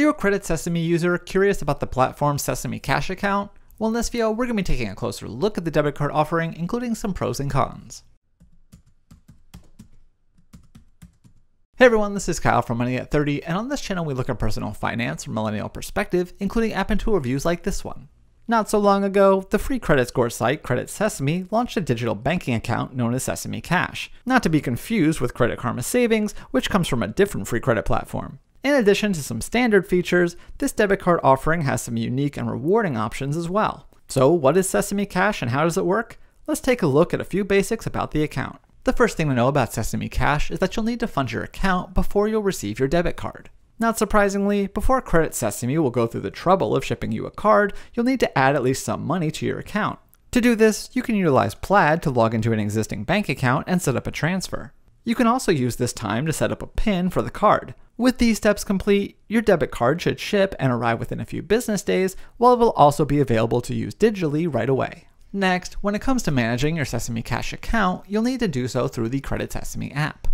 Are you a Credit Sesame user curious about the platform Sesame Cash account? Well, in this video, we're going to be taking a closer look at the debit card offering, including some pros and cons. Hey everyone, this is Kyle from Money at 30, and on this channel we look at personal finance from a millennial perspective, including app and tool reviews like this one. Not so long ago, the free credit score site Credit Sesame launched a digital banking account known as Sesame Cash, not to be confused with Credit Karma Savings, which comes from a different free credit platform. In addition to some standard features, this debit card offering has some unique and rewarding options as well. So what is Sesame Cash and how does it work? Let's take a look at a few basics about the account. The first thing to know about Sesame Cash is that you'll need to fund your account before you'll receive your debit card. Not surprisingly, before Credit Sesame will go through the trouble of shipping you a card, you'll need to add at least some money to your account. To do this, you can utilize Plaid to log into an existing bank account and set up a transfer. You can also use this time to set up a PIN for the card. With these steps complete, your debit card should ship and arrive within a few business days, while it will also be available to use digitally right away. Next, when it comes to managing your Sesame Cash account, you'll need to do so through the Credit Sesame app.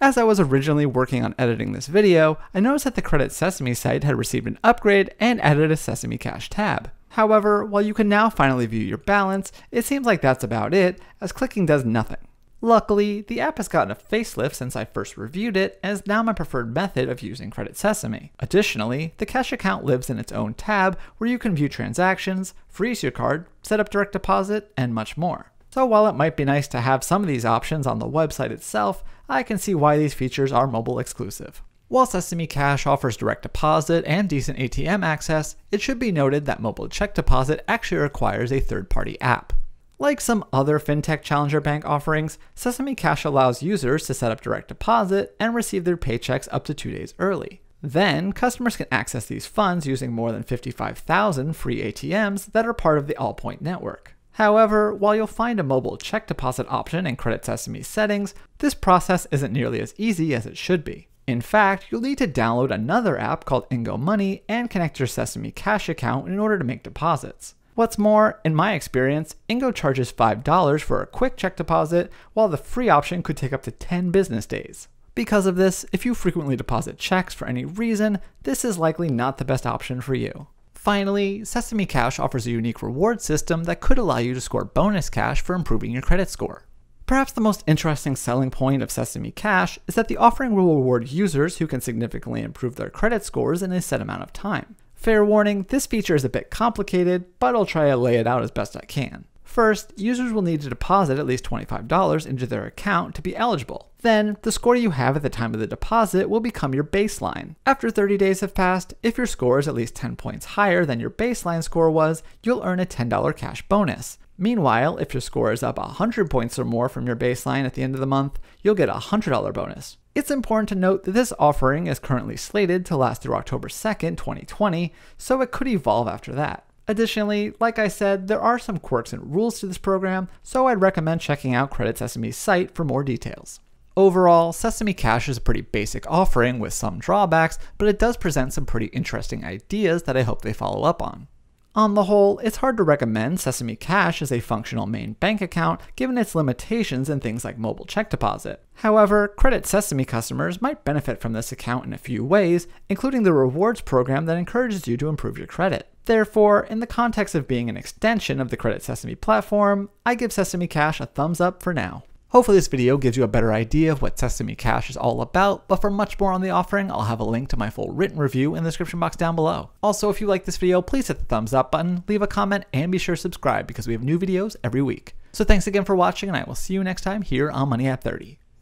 As I was originally working on editing this video, I noticed that the Credit Sesame site had received an upgrade and added a Sesame Cash tab. However, while you can now finally view your balance, it seems like that's about it, as clicking does nothing. Luckily, the app has gotten a facelift since I first reviewed it and is now my preferred method of using Credit Sesame. Additionally, the cash account lives in its own tab where you can view transactions, freeze your card, set up direct deposit, and much more. So while it might be nice to have some of these options on the website itself, I can see why these features are mobile exclusive. While Sesame Cash offers direct deposit and decent ATM access, it should be noted that mobile check deposit actually requires a third-party app. Like some other fintech challenger bank offerings, Sesame Cash allows users to set up direct deposit and receive their paychecks up to two days early. Then, customers can access these funds using more than 55,000 free ATMs that are part of the Allpoint network. However, while you'll find a mobile check deposit option in Credit Sesame's settings, this process isn't nearly as easy as it should be. In fact, you'll need to download another app called Ingo Money and connect your Sesame Cash account in order to make deposits. What's more, in my experience, Ingo charges $5 for a quick check deposit, while the free option could take up to 10 business days. Because of this, if you frequently deposit checks for any reason, this is likely not the best option for you. Finally, Sesame Cash offers a unique reward system that could allow you to score bonus cash for improving your credit score. Perhaps the most interesting selling point of Sesame Cash is that the offering will reward users who can significantly improve their credit scores in a set amount of time. Fair warning, this feature is a bit complicated, but I'll try to lay it out as best I can. First, users will need to deposit at least $25 into their account to be eligible. Then, the score you have at the time of the deposit will become your baseline. After 30 days have passed, if your score is at least 10 points higher than your baseline score was, you'll earn a $10 cash bonus. Meanwhile, if your score is up 100 points or more from your baseline at the end of the month, you'll get a $100 bonus. It's important to note that this offering is currently slated to last through October 2nd, 2020, so it could evolve after that. Additionally, like I said, there are some quirks and rules to this program, so I'd recommend checking out Credit Sesame's site for more details. Overall, Sesame Cash is a pretty basic offering with some drawbacks, but it does present some pretty interesting ideas that I hope they follow up on. On the whole, it's hard to recommend Sesame Cash as a functional main bank account given its limitations in things like mobile check deposit. However, Credit Sesame customers might benefit from this account in a few ways, including the rewards program that encourages you to improve your credit. Therefore, in the context of being an extension of the Credit Sesame platform, I give Sesame Cash a thumbs up for now. Hopefully this video gives you a better idea of what Sesame Cash is all about, but for much more on the offering, I'll have a link to my full written review in the description box down below. Also, if you like this video, please hit the thumbs up button, leave a comment, and be sure to subscribe because we have new videos every week. So thanks again for watching, and I will see you next time here on Money at 30.